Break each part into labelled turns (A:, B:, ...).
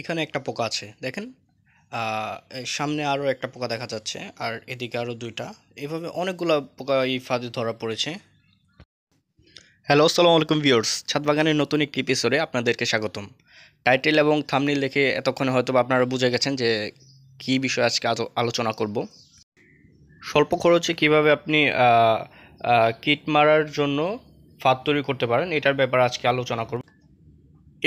A: এখানে একটা পোকা আছে দেখেন সামনে আরও একটা পোকা দেখা যাচ্ছে আর এদিকে আরও দুইটা এভাবে অনেকগুলো পোকা এই ফাঁদে ধরা পড়েছে হ্যালো আসসালামু আলাইকুম ভিউয়ার্স ছাদবাগানের নতুন একটি এপিসোডে আপনাদেরকে স্বাগতম টাইটেল এবং থামনিল দেখে এতক্ষণে হয়তো আপনারা বুঝে গেছেন যে কি বিষয় আজকে আলোচনা করব স্বল্প খরচে কিভাবে আপনি কিট মারার জন্য ফাঁদ তৈরি করতে পারেন এটার ব্যাপারে আজকে আলোচনা করব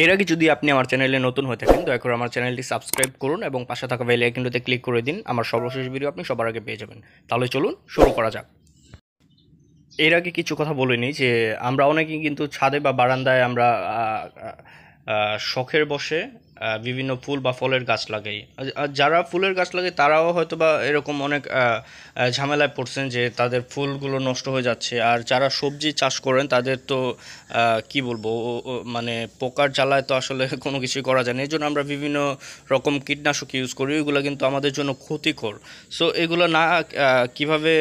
A: এর আগে যদি আপনি আমার চ্যানেলে নতুন হয়ে থাকেন দয়া করে আমার চ্যানেলটি সাবস্ক্রাইব করুন এবং পাশে থাকা বেল আইকনটিতে ক্লিক করে দিন আমার সর্বশেষ ভিডিও আপনি সবার আগে পেয়ে যাবেন তাহলে চলুন শুরু করা যাক এর আগে কিছু কথা বলিনি যে আমরা অনেকেই কিন্তু ছাদে বা বারান্দায় আমরা শখের বসে বিভিন্ন ফুল বা ফলের গাছ লাগাই যারা ফুলের গাছ লাগে তারাও হয়তো বা এরকম অনেক ঝামেলায় পড়ছেন যে তাদের ফুলগুলো নষ্ট হয়ে যাচ্ছে আর যারা সবজি চাষ করেন তাদের তো কি বলবো মানে পোকার জ্বালায় তো আসলে কোনো কিছুই করা যায় না এই জন্য আমরা বিভিন্ন রকম কীটনাশক ইউজ করি ওইগুলো কিন্তু আমাদের জন্য ক্ষতিকর সো এগুলো না কিভাবে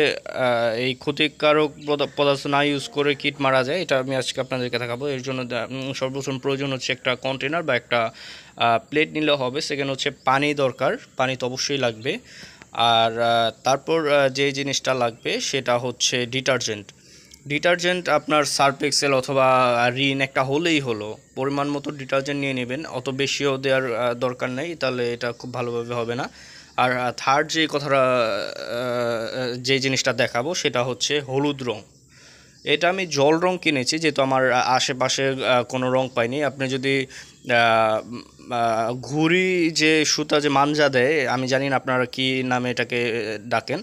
A: এই ক্ষতিকারক পদার্থ না ইউজ করে কীট মারা যায় এটা আমি আজকে আপনাদেরকে দেখাবো এর জন্য সর্বপ্রথম প্রয়োজন হচ্ছে একটা কন্টেনার বা একটা প্লেট নিলে হবে সেকেন্ড হচ্ছে পানি দরকার পানি তো অবশ্যই লাগবে আর তারপর যে জিনিসটা লাগবে সেটা হচ্ছে ডিটারজেন্ট ডিটারজেন্ট আপনার সার্ফ এক্সেল অথবা রিন একটা হলেই হলো পরিমাণ মতো ডিটারজেন্ট নিয়ে নেবেন অত বেশিও দেওয়ার দরকার নেই তাহলে এটা খুব ভালোভাবে হবে না আর থার্ড যে কথাটা যে জিনিসটা দেখাবো সেটা হচ্ছে হলুদ রঙ এটা আমি জল রং কিনেছি যেহেতু আমার আশেপাশে কোনো রং পাইনি আপনি যদি ঘুড়ি যে সুতা যে মানজা দেয় আমি জানি না আপনারা কী নামে এটাকে ডাকেন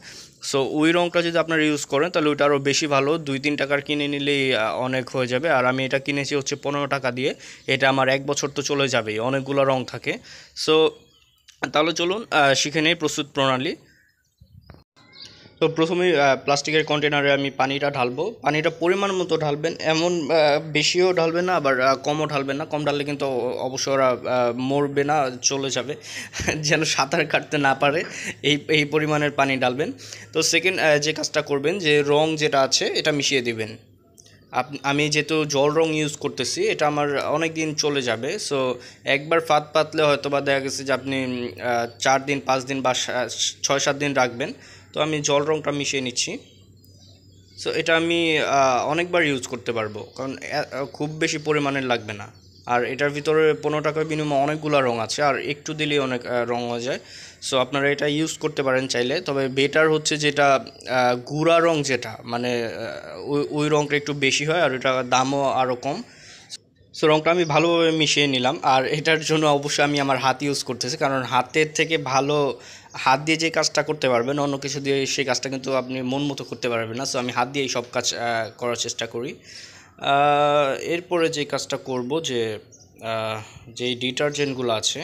A: সো ওই রঙটা যদি আপনারা ইউজ করেন তাহলে ওইটা আরও বেশি ভালো দুই তিন টাকার কিনে নিলেই অনেক হয়ে যাবে আর আমি এটা কিনেছি হচ্ছে পনেরো টাকা দিয়ে এটা আমার এক বছর তো চলে যাবেই অনেকগুলো রং থাকে সো তাহলে চলুন শিখে নেই প্রস্তুত প্রণালী তো প্রথমেই প্লাস্টিকের কন্টেনারে আমি পানিটা ঢালবো পানিটা পরিমাণ মতো ঢালবেন এমন বেশিও ঢালবেন না আবার কমও ঢালবেন না কম ঢাললে কিন্তু অবশ্য ওরা মরবে না চলে যাবে যেন সাঁতার কাটতে না পারে এই এই পরিমাণের পানি ঢালবেন তো সেকেন্ড যে কাজটা করবেন যে রং যেটা আছে এটা মিশিয়ে দিবেন আমি যেহেতু জল রং ইউজ করতেছি এটা আমার অনেক দিন চলে যাবে সো একবার ফাঁদ পাতলে হয়তো বা দেখা গেছে যে আপনি চার দিন পাঁচ দিন বা ছয় সাত দিন রাখবেন তো আমি জল রঙটা মিশিয়ে নিচ্ছি সো এটা আমি অনেকবার ইউজ করতে পারবো কারণ খুব বেশি পরিমাণের লাগবে না আর এটার ভিতরে পনেরো টাকার বিনিময়ে অনেকগুলো রঙ আছে আর একটু দিলেই অনেক রঙ হয়ে যায় সো আপনারা এটা ইউজ করতে পারেন চাইলে তবে বেটার হচ্ছে যেটা গুঁড়া রঙ যেটা মানে ওই রঙটা একটু বেশি হয় আর এটা দামও আরও কম সো রঙটা আমি ভালোভাবে মিশিয়ে নিলাম আর এটার জন্য অবশ্যই আমি আমার হাত ইউজ করতেছি কারণ হাতের থেকে ভালো হাত দিয়ে যে কাজটা করতে পারবেন অন্য কিছু দিয়ে সেই কাজটা কিন্তু আপনি মন মতো করতে পারবেন না সো আমি হাত দিয়েই সব কাজ করার চেষ্টা করি এরপরে যে কাজটা করব যে যে ডিটারজেন্টগুলো আছে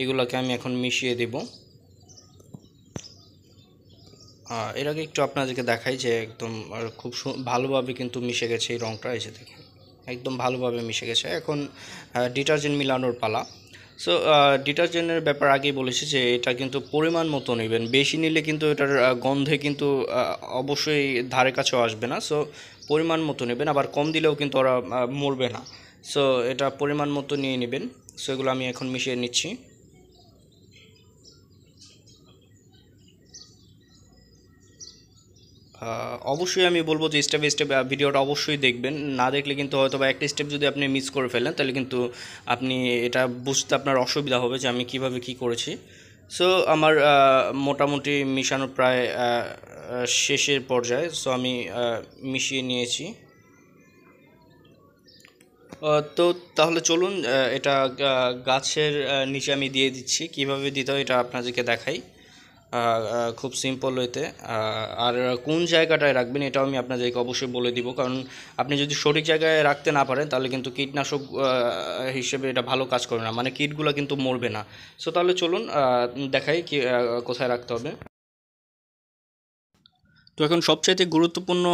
A: এগুলোকে আমি এখন মিশিয়ে দেব এর আগে একটু আপনাদেরকে দেখাই যে একদম খুব ভালোভাবে কিন্তু মিশে গেছে এই রঙটা এসে দেখে একদম ভালোভাবে মিশে গেছে এখন ডিটারজেন্ট মিলানোর পালা সো ডিটারজেন্টের uh, ব্যাপার আগেই বলেছি যে এটা কিন্তু পরিমাণ মতো নেবেন বেশি নিলে কিন্তু এটার গন্ধে কিন্তু অবশ্যই ধারে কাছেও আসবে না সো পরিমাণ মতো নেবেন আবার কম দিলেও কিন্তু ওরা মরবে না সো এটা পরিমাণ মতো নিয়ে নেবেন সো এগুলো আমি এখন মিশিয়ে নিচ্ছি অবশ্যই আমি বলবো যে স্টেপ স্টেপ ভিডিওটা অবশ্যই দেখবেন না দেখলে কিন্তু হয়তো বা একটা স্টেপ যদি আপনি মিস করে ফেলেন তাহলে কিন্তু আপনি এটা বুঝতে আপনার অসুবিধা হবে যে আমি কিভাবে কি করেছি সো আমার মোটামুটি মিশানো প্রায় শেষের পর্যায়ে সো আমি মিশিয়ে নিয়েছি তো তাহলে চলুন এটা গাছের নিচে আমি দিয়ে দিচ্ছি কিভাবে দিতে হয় এটা আপনাদেরকে দেখাই খুব সিম্পল ওয়েতে আর কোন জায়গাটায় রাখবেন এটাও আমি আপনাদেরকে অবশ্যই বলে দিব কারণ আপনি যদি সঠিক জায়গায় রাখতে না পারেন তাহলে কিন্তু কীটনাশক হিসেবে এটা ভালো কাজ করবে না মানে কীটগুলো কিন্তু মরবে না সো তাহলে চলুন দেখাই কি কোথায় রাখতে হবে তো এখন সবচাইতে গুরুত্বপূর্ণ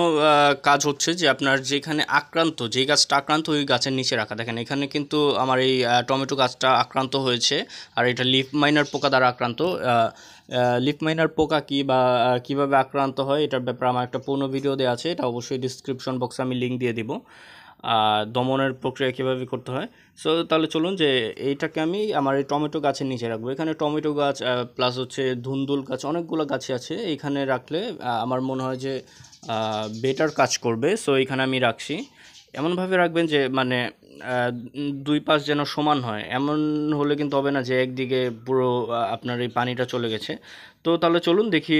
A: কাজ হচ্ছে যে আপনার যেখানে আক্রান্ত যে গাছটা আক্রান্ত ওই গাছের নিচে রাখা দেখেন এখানে কিন্তু আমার এই টমেটো গাছটা আক্রান্ত হয়েছে আর এটা লিফ মাইনার পোকা দ্বারা আক্রান্ত লিফ মাইনার পোকা কি বা কিভাবে আক্রান্ত হয় এটার ব্যাপারে আমার একটা পূর্ণ ভিডিও দেওয়া আছে এটা অবশ্যই ডিসক্রিপশন বক্সে আমি লিঙ্ক দিয়ে দিব দমনের প্রক্রিয়া কীভাবে করতে হয় সো তাহলে চলুন যে এইটাকে আমি আমার এই টমেটো গাছের নিচে রাখবো এখানে টমেটো গাছ প্লাস হচ্ছে ধুন্দুল গাছ অনেকগুলো গাছই আছে এইখানে রাখলে আমার মনে হয় যে বেটার কাজ করবে সো এখানে আমি রাখছি এমনভাবে রাখবেন যে মানে দুই পাশ যেন সমান হয় এমন হলে কিন্তু হবে না যে একদিকে পুরো আপনার এই পানিটা চলে গেছে তো তাহলে চলুন দেখি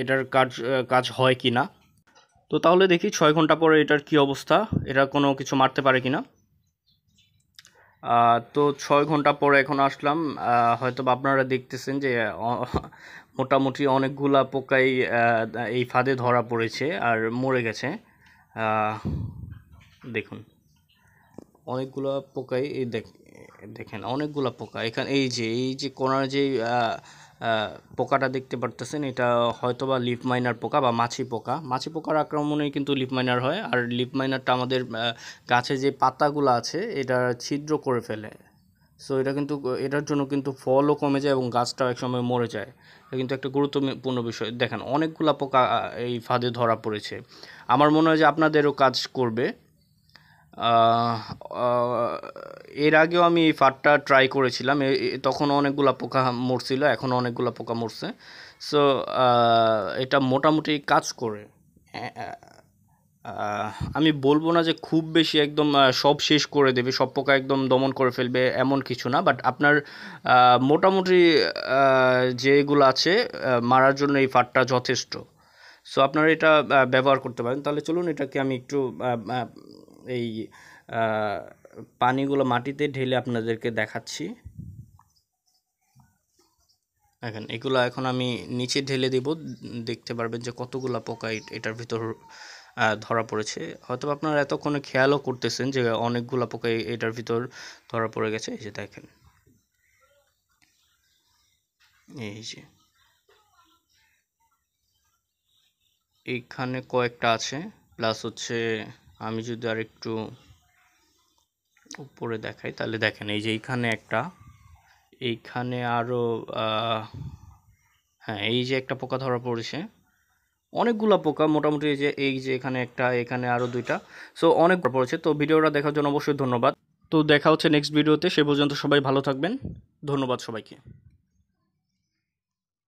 A: এটার কাজ কাজ হয় কি না তো তাহলে দেখি ছয় ঘন্টা পরে এটার কি অবস্থা এটা কোনো কিছু মারতে পারে কি না তো ছয় ঘন্টা পরে এখন আসলাম হয়তো আপনারা দেখতেছেন যে মোটামুটি অনেকগুলা পোকাই এই ফাঁদে ধরা পড়েছে আর মরে গেছে দেখুন অনেকগুলা পোকাই এই দেখেন অনেকগুলা পোকা এখানে এই যে এই যে কোনার যে পোকাটা দেখতে পারতেছেন এটা হয়তো বা লিপ মাইনার পোকা বা মাছি পোকা মাছি পোকার আক্রমণেই কিন্তু লিপ মাইনার হয় আর লিপ মাইনারটা আমাদের গাছে যে পাতাগুলো আছে এটা ছিদ্র করে ফেলে সো এটা কিন্তু এটার জন্য কিন্তু ফলও কমে যায় এবং গাছটাও একসময় মরে যায় এটা কিন্তু একটা গুরুত্বপূর্ণ বিষয় দেখেন অনেকগুলা পোকা এই ফাঁদে ধরা পড়েছে আমার মনে হয় যে আপনাদেরও কাজ করবে এর আগেও আমি এই ফাটটা ট্রাই করেছিলাম তখন অনেকগুলো পোকা মরছিল এখনও অনেকগুলো পোকা মরছে সো এটা মোটামুটি কাজ করে আমি বলবো না যে খুব বেশি একদম সব শেষ করে দেবে সব পোকা একদম দমন করে ফেলবে এমন কিছু না বাট আপনার মোটামুটি যেগুলো আছে মারার জন্য এই ফাটটা যথেষ্ট সো আপনারা এটা ব্যবহার করতে পারেন তাহলে চলুন এটাকে আমি একটু এই পানিগুলো মাটিতে ঢেলে আপনাদেরকে দেখাচ্ছি এখন এগুলো এখন আমি নিচে ঢেলে দেব দেখতে পারবেন যে কতগুলো পোকা এটার ভিতর ধরা পড়েছে হয়তো আপনারা এতক্ষণে খেয়ালও করতেছেন যে অনেকগুলো পোকা এটার ভিতর ধরা পড়ে গেছে এই যে দেখেন এই যে এইখানে কয়েকটা আছে প্লাস হচ্ছে আমি যদি আর একটু উপরে দেখাই তাহলে দেখেন এই যে এইখানে একটা এইখানে আরও হ্যাঁ এই যে একটা পোকা ধরা পড়েছে অনেকগুলো পোকা মোটামুটি এই যে এই যে এখানে একটা এখানে আরও দুইটা সো অনেক পড়েছে তো ভিডিওটা দেখার জন্য অবশ্যই ধন্যবাদ তো দেখা হচ্ছে নেক্সট ভিডিওতে সে পর্যন্ত সবাই ভালো থাকবেন ধন্যবাদ সবাইকে